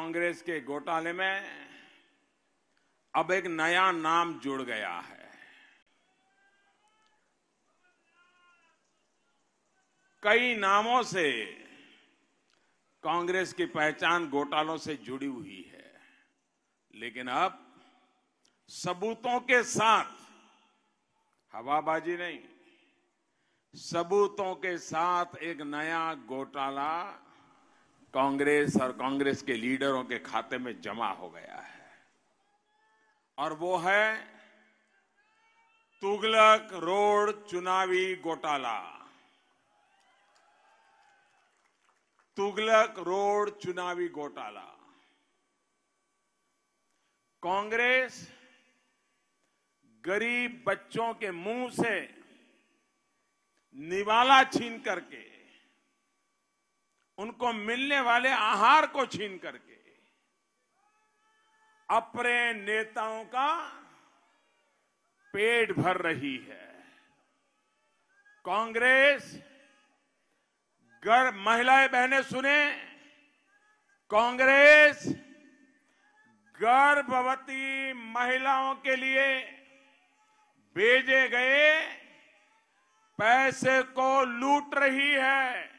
कांग्रेस के घोटाले में अब एक नया नाम जुड़ गया है कई नामों से कांग्रेस की पहचान घोटालों से जुड़ी हुई है लेकिन अब सबूतों के साथ हवाबाजी नहीं सबूतों के साथ एक नया घोटाला कांग्रेस और कांग्रेस के लीडरों के खाते में जमा हो गया है और वो है तुगलक रोड चुनावी घोटाला तुगलक रोड चुनावी घोटाला कांग्रेस गरीब बच्चों के मुंह से निवाला छीन करके उनको मिलने वाले आहार को छीन करके अपने नेताओं का पेट भर रही है कांग्रेस गर्भ महिलाएं बहनें सुने कांग्रेस गर्भवती महिलाओं के लिए भेजे गए पैसे को लूट रही है